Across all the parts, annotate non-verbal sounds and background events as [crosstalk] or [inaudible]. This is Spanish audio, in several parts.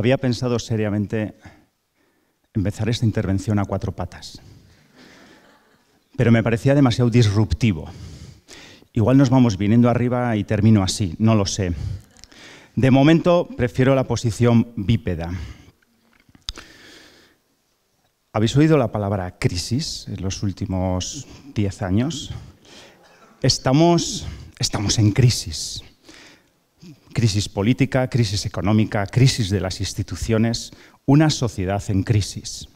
había pensado seriamente empezar esta intervención a cuatro patas, pero me parecía demasiado disruptivo. Igual nos vamos viniendo arriba y termino así, no lo sé. De momento prefiero la posición bípeda. ¿Habéis oído la palabra crisis en los últimos diez años? estamos en crisis crisis política, crisis económica, crisis de las instituciones, una sociedad en crisis.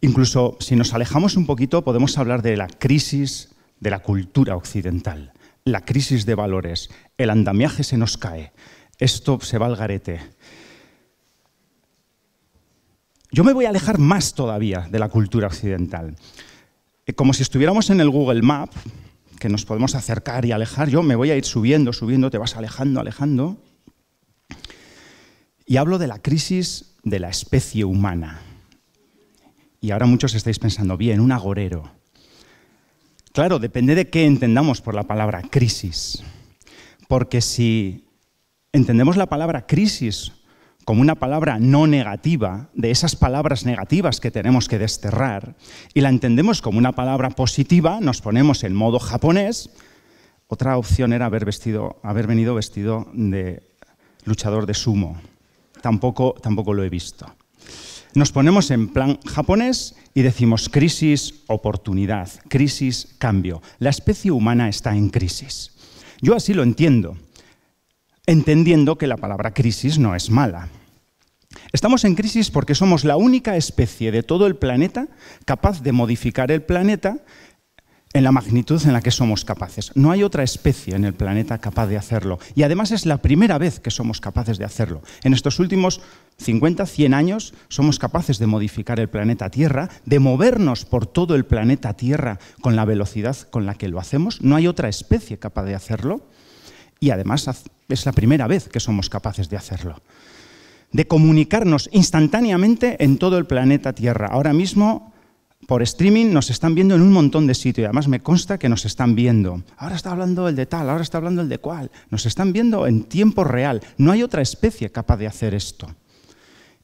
Incluso si nos alejamos un poquito podemos hablar de la crisis de la cultura occidental, la crisis de valores, el andamiaje se nos cae, esto se va al garete. Yo me voy a alejar más todavía de la cultura occidental. Eh, como si estuviéramos en el Google Map, que nos podemos acercar y alejar. Yo me voy a ir subiendo, subiendo, te vas alejando, alejando. Y hablo de la crisis de la especie humana. Y ahora muchos estáis pensando, bien, un agorero. Claro, depende de qué entendamos por la palabra crisis. Porque si entendemos la palabra crisis como una palabra no negativa, de esas palabras negativas que tenemos que desterrar, y la entendemos como una palabra positiva, nos ponemos en modo japonés. Otra opción era haber, venido vestido de luchador de sumo. Tampoco, tampoco lo he visto. Nos ponemos en plan japonés y decimos crisis, oportunidad, crisis, cambio. La especie humana está en crisis. Yo así lo entiendo, entendiendo que la palabra crisis no es mala Estamos en crisis porque somos la única especie de todo el planeta capaz de modificar el planeta en la magnitud en la que somos capaces. No hay otra especie en el planeta capaz de hacerlo. Y además es la primera vez que somos capaces de hacerlo. En estos últimos 50, 100 años somos capaces de modificar el planeta Tierra, de movernos por todo el planeta Tierra con la velocidad con la que lo hacemos. No hay otra especie capaz de hacerlo. Y además es la primera vez que somos capaces de hacerlo de comunicarnos instantáneamente en todo el planeta Tierra. Ahora mismo, por streaming, nos están viendo en un montón de sitios. Además, me consta que nos están viendo. Ahora está hablando el de tal, ahora está hablando el de cual. Nos están viendo en tiempo real. No hay otra especie capaz de hacer esto.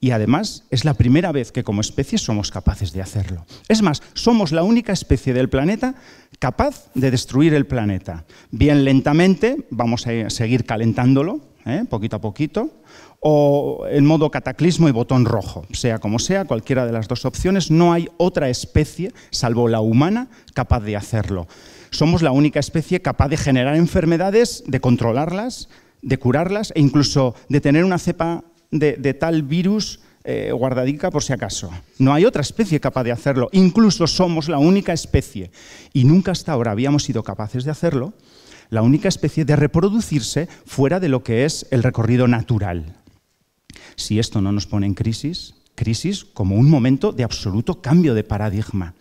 Y además es la primera vez que como especie somos capaces de hacerlo. Es más, somos la única especie del planeta capaz de destruir el planeta. Bien lentamente, vamos a seguir calentándolo, ¿eh? poquito a poquito, o en modo cataclismo y botón rojo. Sea como sea, cualquiera de las dos opciones, no hay otra especie, salvo la humana, capaz de hacerlo. Somos la única especie capaz de generar enfermedades, de controlarlas, de curarlas e incluso de tener una cepa de, tal virus eh, guardadica por si acaso. No hay otra especie capaz de hacerlo. Incluso somos la única especie, y nunca hasta ahora habíamos sido capaces de hacerlo, la única especie de reproducirse fuera de lo que es el recorrido natural si esto no nos pone en crisis, crisis como un momento de absoluto cambio de paradigma.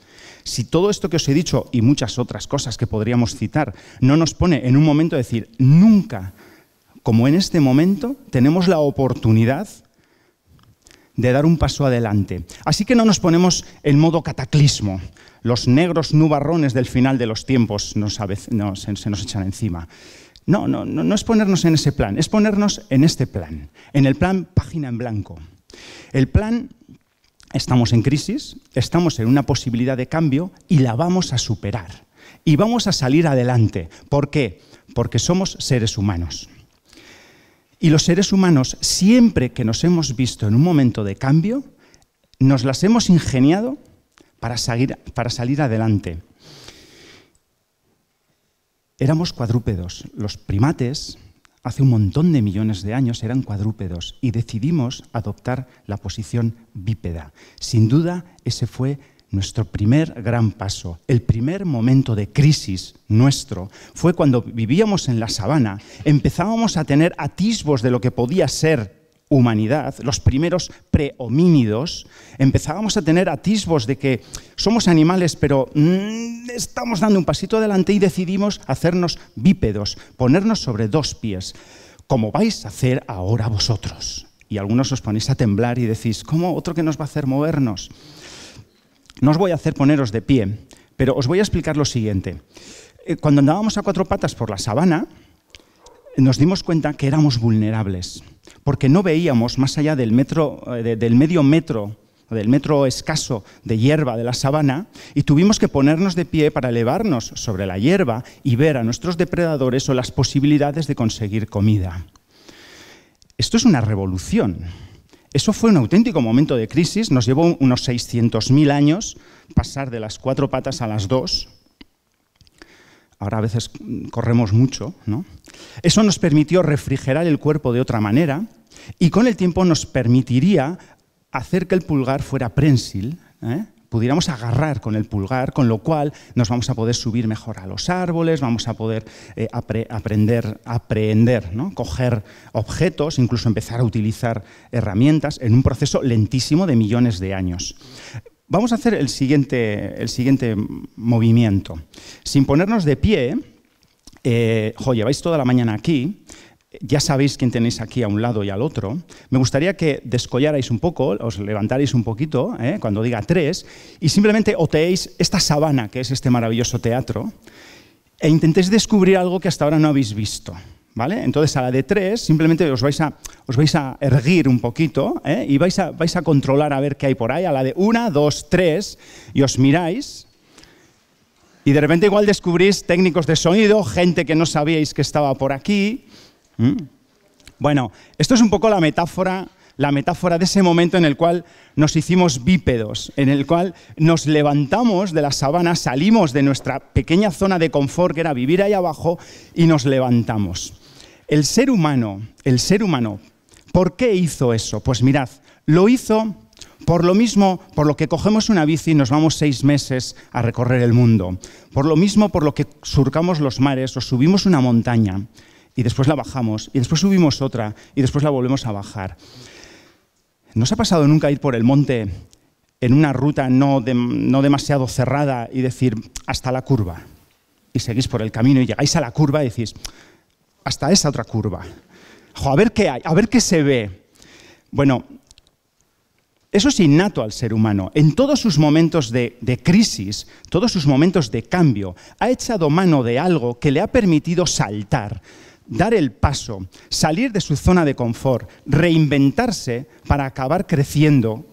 Si todo esto que os he dicho y muchas otras cosas que podríamos citar no nos pone en un momento de decir, nunca como en este momento tenemos la oportunidad de dar un paso adelante. Así que no nos ponemos en modo cataclismo. Los negros nubarrones del final de los tiempos se nos echan encima. No, no, no, es ponernos en ese plan, es ponernos en este plan, en el plan página en blanco. El plan, estamos en crisis, estamos en una posibilidad de cambio y la vamos a superar. Y vamos a salir adelante. ¿Por qué? Porque somos seres humanos. Y los seres humanos, siempre que nos hemos visto en un momento de cambio, nos las hemos ingeniado para, salir, para salir adelante. Éramos cuadrúpedos. Los primates, hace un montón de millones de años, eran cuadrúpedos y decidimos adoptar la posición bípeda. Sin duda, ese fue nuestro primer gran paso, el primer momento de crisis nuestro, fue cuando vivíamos en la sabana, empezábamos a tener atisbos de lo que podía ser humanidad, los primeros prehomínidos, empezábamos a tener atisbos de que somos animales, pero mm, estamos dando un pasito adelante y decidimos hacernos bípedos, ponernos sobre dos pies, como vais a hacer ahora vosotros. Y algunos os ponéis a temblar y decís, ¿cómo otro que nos va a hacer movernos? No os voy a hacer poneros de pie, pero os voy a explicar lo siguiente. Eh, cuando andábamos a cuatro patas por la sabana, nos dimos cuenta que éramos vulnerables porque no veíamos más allá del, metro, eh, medio metro del metro escaso de hierba de la sabana y tuvimos que ponernos de pie para elevarnos sobre la hierba y ver a nuestros depredadores o las posibilidades de conseguir comida. Esto es una revolución. Eso fue un auténtico momento de crisis, nos llevó unos 600.000 años pasar de las cuatro patas a las dos, ahora a veces corremos mucho, Eso nos permitió refrigerar el cuerpo de otra manera y con el tiempo nos permitiría hacer que el pulgar fuera prensil, ¿eh? pudiéramos agarrar con el pulgar, con lo cual nos vamos a poder subir mejor a los árboles, vamos a poder eh, aprender a aprender, aprender coger objetos, incluso empezar a utilizar herramientas en un proceso lentísimo de millones de años. Vamos a hacer el siguiente, movimiento. Sin ponernos de pie, eh, jo, lleváis toda la mañana aquí, ya sabéis quién tenéis aquí a un lado y al otro. Me gustaría que descollarais un poco, os levantarais un poquito, eh, cuando diga tres, y simplemente oteéis esta sabana, que es este maravilloso teatro, e intentéis descubrir algo que hasta ahora no habéis visto. Entonces a la de tres simplemente os vais a, os vais a erguir un poquito ¿eh? y vais a, vais a controlar a ver qué hay por ahí. A la de una, dos, tres y os miráis y de repente igual descubrís técnicos de sonido, gente que no sabíais que estaba por aquí. Bueno, esto es un poco la metáfora la metáfora de ese momento en el cual nos hicimos bípedos, en el cual nos levantamos de la sabana, salimos de nuestra pequeña zona de confort que era vivir ahí abajo y nos levantamos. El ser humano, el ser humano, ¿por qué hizo eso? Pues mirad, lo hizo por lo mismo, por lo que cogemos una bici y nos vamos seis meses a recorrer el mundo. Por lo mismo, por lo que surcamos los mares o subimos una montaña y después la bajamos y después subimos otra y después la volvemos a bajar. ¿No os ha pasado nunca ir por el monte en una ruta no, no demasiado cerrada y decir hasta la curva? Y seguís por el camino y llegáis a la curva y decís, hasta esa otra curva. a ver qué hay, a ver qué se ve. Bueno, eso es innato al ser humano. En todos sus momentos de, de, crisis, todos sus momentos de cambio, ha echado mano de algo que le ha permitido saltar, dar el paso, salir de su zona de confort, reinventarse para acabar creciendo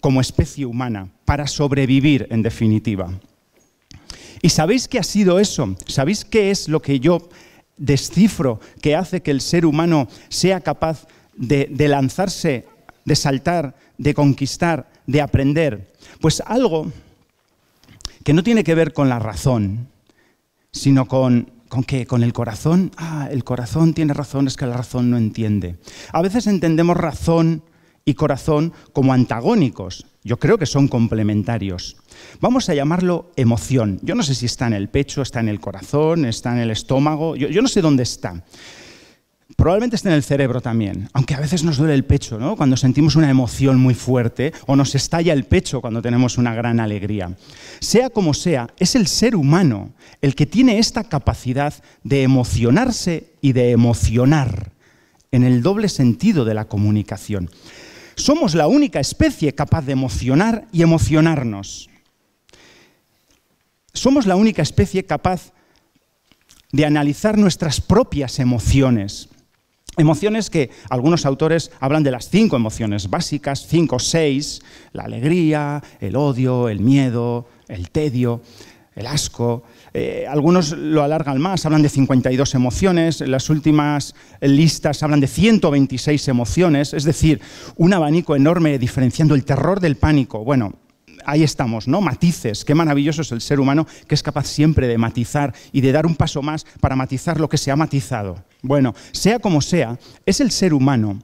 como especie humana, para sobrevivir en definitiva. ¿Y sabéis qué ha sido eso? ¿Sabéis qué es lo que yo descifro que hace que el ser humano sea capaz de, lanzarse, de saltar, de conquistar, de aprender? Pues algo que no tiene que ver con la razón, sino con ¿Con ¿Con el corazón? Ah, el corazón tiene razón, es que la razón no entiende. A veces entendemos razón y corazón como antagónicos. Yo creo que son complementarios. Vamos a llamarlo emoción. Yo no sé si está en el pecho, está en el corazón, está en el estómago, yo, no sé dónde está. Probablemente esté en el cerebro también, aunque a veces nos duele el pecho, ¿no? Cuando sentimos una emoción muy fuerte o nos estalla el pecho cuando tenemos una gran alegría. Sea como sea, es el ser humano el que tiene esta capacidad de emocionarse y de emocionar en el doble sentido de la comunicación somos la única especie capaz de emocionar y emocionarnos. Somos la única especie capaz de analizar nuestras propias emociones. Emociones que algunos autores hablan de las cinco emociones básicas, cinco o seis, la alegría, el odio, el miedo, el tedio, el asco, eh, algunos lo alargan más, hablan de 52 emociones, En las últimas listas hablan de 126 emociones, es decir, un abanico enorme diferenciando el terror del pánico. Bueno, ahí estamos, ¿no? Matices. Qué maravilloso es el ser humano que es capaz siempre de matizar y de dar un paso más para matizar lo que se ha matizado. Bueno, sea como sea, es el ser humano,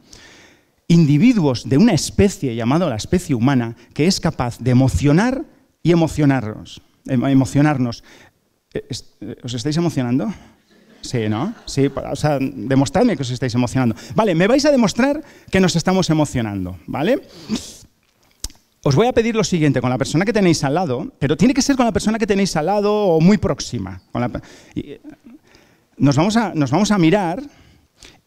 individuos de una especie llamada la especie humana, que es capaz de emocionar y emocionarnos. Em, emocionarnos. Eh, eh, ¿Os estáis emocionando? Sí, ¿no? Sí, o sea, demostradme que os estáis emocionando. Vale, me vais a demostrar que nos estamos emocionando, ¿vale? Os voy a pedir lo siguiente con la persona que tenéis al lado, pero tiene que ser con la persona que tenéis al lado o muy próxima. Eh, nos, vamos nos vamos a mirar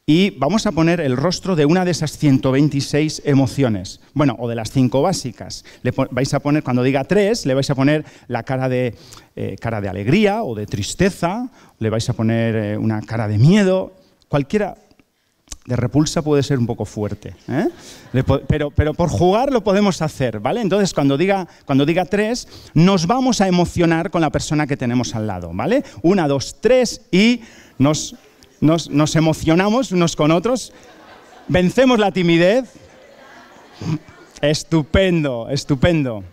y vamos a poner el rostro de una de esas 126 emociones, bueno, o de las cinco básicas. Le vais a poner, cuando diga tres, le vais a poner la cara de, eh, cara de alegría o de tristeza, le vais a poner eh, una cara de miedo, cualquiera, de repulsa puede ser un poco fuerte, ¿eh? pero, pero, por jugar lo podemos hacer, ¿vale? Entonces, cuando diga, cuando diga tres, nos vamos a emocionar con la persona que tenemos al lado, ¿vale? Una, dos, tres y nos nos, emocionamos unos con otros, vencemos la timidez. Estupendo, estupendo.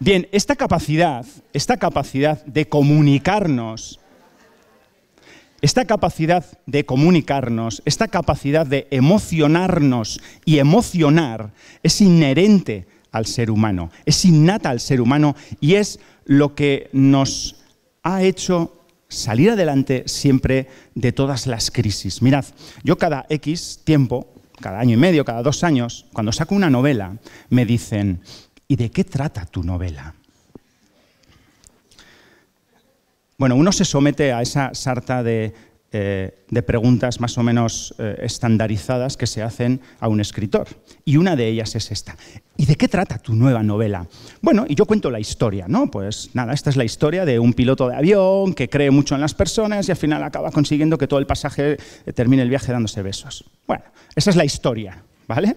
Bien, esta capacidad, esta capacidad de comunicarnos, esta capacidad de comunicarnos, esta capacidad de emocionarnos y emocionar es inherente al ser humano, es innata al ser humano y es lo que nos ha hecho salir adelante siempre de todas las crisis. Mirad, yo cada X tiempo, cada año y medio, cada dos años, cuando saco una novela, me dicen, ¿y de qué trata tu novela? Bueno, uno se somete a esa sarta de eh, de preguntas más o menos eh, estandarizadas que se hacen a un escritor. Y una de ellas es esta. ¿Y de qué trata tu nueva novela? Bueno, y yo cuento la historia, ¿no? Pues nada, esta es la historia de un piloto de avión que cree mucho en las personas y al final acaba consiguiendo que todo el pasaje eh, termine el viaje dándose besos. Bueno, esa es la historia, ¿vale?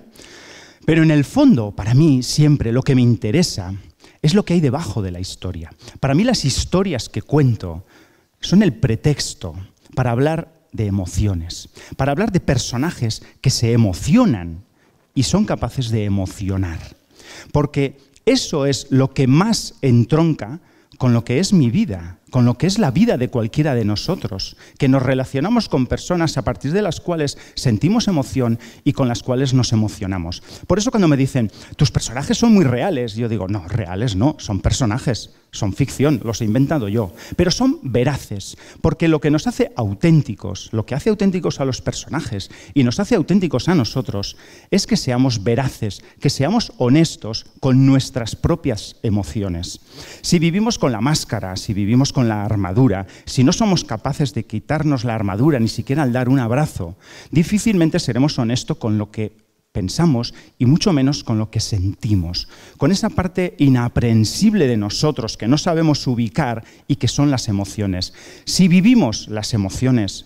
Pero en el fondo, para mí, siempre lo que me interesa es lo que hay debajo de la historia. Para mí las historias que cuento son el pretexto para hablar de emociones, para hablar de personajes que se emocionan y son capaces de emocionar. Porque eso es lo que más entronca con lo que es mi vida, con lo que es la vida de cualquiera de nosotros, que nos relacionamos con personas a partir de las cuales sentimos emoción y con las cuales nos emocionamos. Por eso cuando me dicen, tus personajes son muy reales, yo digo, no, reales no, son personajes, son ficción, los he inventado yo, pero son veraces, porque lo que nos hace auténticos, lo que hace auténticos a los personajes y nos hace auténticos a nosotros, es que seamos veraces, que seamos honestos con nuestras propias emociones. Si vivimos con la máscara, si vivimos con la armadura, si no somos capaces de quitarnos la armadura, ni siquiera al dar un abrazo, difícilmente seremos honestos con lo que pensamos y mucho menos con lo que sentimos, con esa parte inaprehensible de nosotros que no sabemos ubicar y que son las emociones. Si vivimos las emociones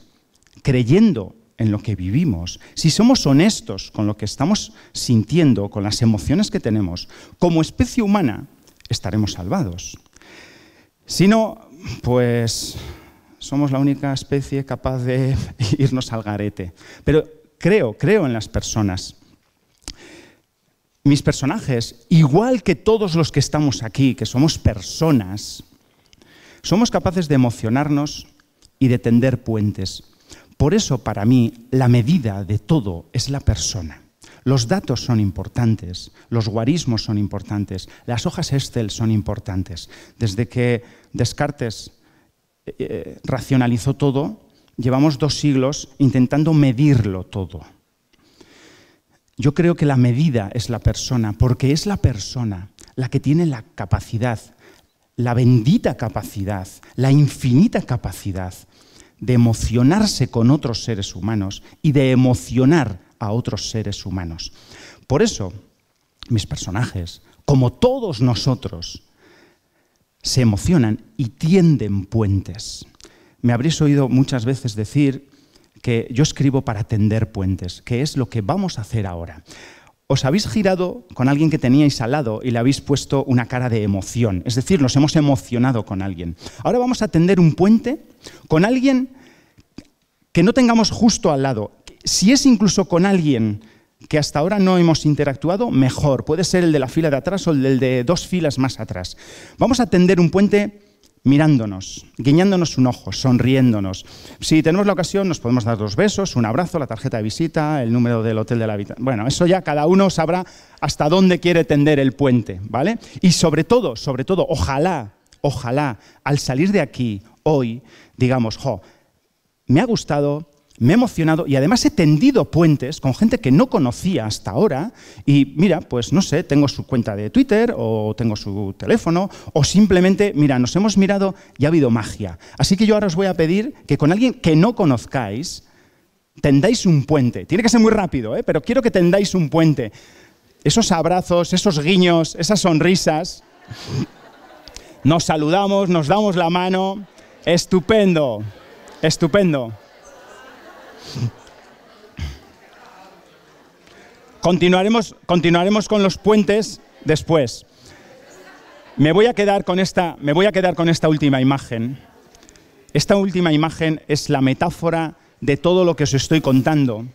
creyendo en lo que vivimos, si somos honestos con lo que estamos sintiendo, con las emociones que tenemos, como especie humana, estaremos salvados. Si no, pues somos la única especie capaz de [laughs] irnos al garete. Pero creo, creo en las personas. Mis personajes, igual que todos los que estamos aquí, que somos personas, somos capaces de emocionarnos y de tender puentes. Por eso, para mí, la medida de todo es la persona. Los datos son importantes, los guarismos son importantes, las hojas Excel son importantes. Desde que Descartes eh, eh, racionalizó todo, llevamos dos siglos intentando medirlo todo. Yo creo que la medida es la persona, porque es la persona la que tiene la capacidad, la bendita capacidad, la infinita capacidad de emocionarse con otros seres humanos y de emocionar a otros seres humanos. Por eso, mis personajes, como todos nosotros, se emocionan y tienden puentes. Me habréis oído muchas veces decir que yo escribo para tender puentes, que es lo que vamos a hacer ahora. Os habéis girado con alguien que teníais al lado y le habéis puesto una cara de emoción, es decir, nos hemos emocionado con alguien. Ahora vamos a tender un puente con alguien que no tengamos justo al lado si es incluso con alguien que hasta ahora no hemos interactuado, mejor. Puede ser el de la fila de atrás o el de dos filas más atrás. Vamos a tender un puente mirándonos, guiñándonos un ojo, sonriéndonos. Si tenemos la ocasión, nos podemos dar dos besos, un abrazo, la tarjeta de visita, el número del hotel de la habitación. Bueno, eso ya cada uno sabrá hasta dónde quiere tender el puente, ¿vale? Y sobre todo, sobre todo, ojalá, ojalá, al salir de aquí hoy, digamos, jo, me ha gustado, me he emocionado y además he tendido puentes con gente que no conocía hasta ahora y mira, pues no sé, tengo su cuenta de Twitter o tengo su teléfono o simplemente, mira, nos hemos mirado y ha habido magia. Así que yo ahora os voy a pedir que con alguien que no conozcáis tendáis un puente. Tiene que ser muy rápido, ¿eh? pero quiero que tendáis un puente. Esos abrazos, esos guiños, esas sonrisas. Nos saludamos, nos damos la mano. Estupendo, estupendo. Continuaremos, continuaremos con los puentes después. Me voy, a quedar con esta, me voy a quedar con esta última imagen. Esta última imagen es la metáfora de todo lo que os estoy contando.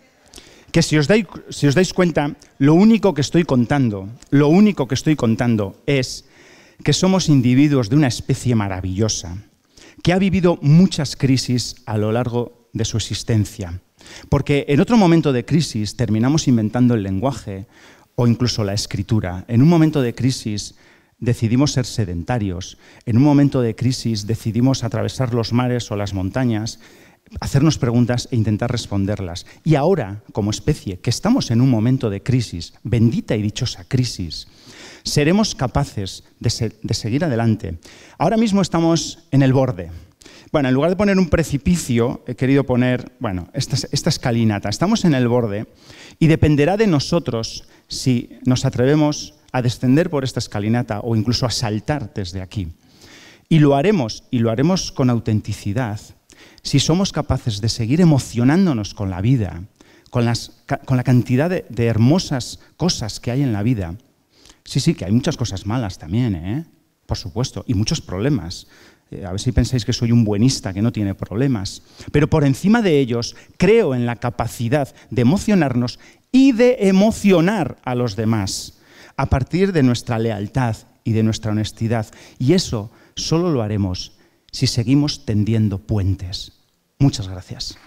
Que si os, dais, si os dais cuenta, lo único que estoy contando, lo único que estoy contando es que somos individuos de una especie maravillosa, que ha vivido muchas crisis a lo largo de su existencia. Porque en otro momento de crisis terminamos inventando el lenguaje o incluso la escritura. En un momento de crisis decidimos ser sedentarios. En un momento de crisis decidimos atravesar los mares o las montañas, hacernos preguntas e intentar responderlas. Y ahora, como especie, que estamos en un momento de crisis, bendita y dichosa crisis, seremos capaces de, seguir adelante. Ahora mismo estamos en el borde bueno, en lugar de poner un precipicio, he querido poner, bueno, esta, escalinata. Estamos en el borde y dependerá de nosotros si nos atrevemos a descender por esta escalinata o incluso a saltar desde aquí. Y lo haremos, y lo haremos con autenticidad, si somos capaces de seguir emocionándonos con la vida, con, las, con la cantidad de, hermosas cosas que hay en la vida. Sí, sí, que hay muchas cosas malas también, ¿eh? por supuesto, y muchos problemas. Eh, a ver si pensáis que soy un buenista, que no tiene problemas. Pero por encima de ellos, creo en la capacidad de emocionarnos y de emocionar a los demás a partir de nuestra lealtad y de nuestra honestidad. Y eso solo lo haremos si seguimos tendiendo puentes. Muchas gracias.